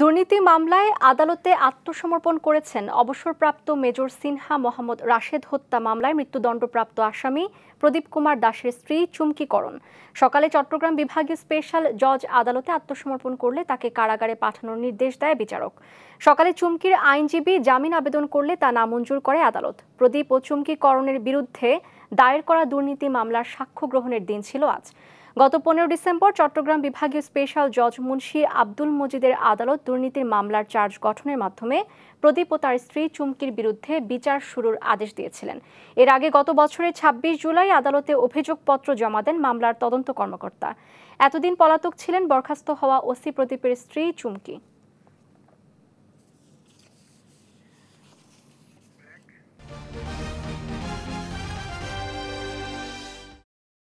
দুর্নীতি মামলায় আদালতে আত্মসমর্পণ করেছেন অবসরপ্রাপ্ত মেজর সিনহা মোহাম্মদ রাশেদ হত্যা মামলায় মৃত্যুদণ্ডপ্রাপ্ত আসামি প্রদীপ কুমার দাসের স্ত্রী চুমকিকরণ সকালে চট্টগ্রাম বিভাগীয় স্পেশাল জজ আদালতে আত্মসমর্পণ করলে তাকে কারাগারে পাঠানোর নির্দেশ দেয় বিচারক সকালে চুমকির আইনজীবী জামিন আবেদন করলে তা নামঞ্জুর করে আদালত প্রদীপ ও চুমকিকরণের বিরুদ্ধে দায়ের করা দুর্নীতি মামলার সাক্ষ্য গ্রহণের দিন ছিল আজ গত পনেরো ডিসেম্বর চট্টগ্রাম বিভাগীয় স্পেশাল জজ মুন্সি আব্দুল মজিদের আদালত দুর্নীতির মামলার চার্জ গঠনের মাধ্যমে প্রদীপ ও তার স্ত্রী চুমকির বিরুদ্ধে বিচার শুরুর আদেশ দিয়েছিলেন এর আগে গত বছরের ২৬ জুলাই আদালতে অভিযোগপত্র জমা দেন মামলার তদন্ত কর্মকর্তা এতদিন পলাতক ছিলেন বরখাস্ত হওয়া ওসি প্রদীপের স্ত্রী চুমকি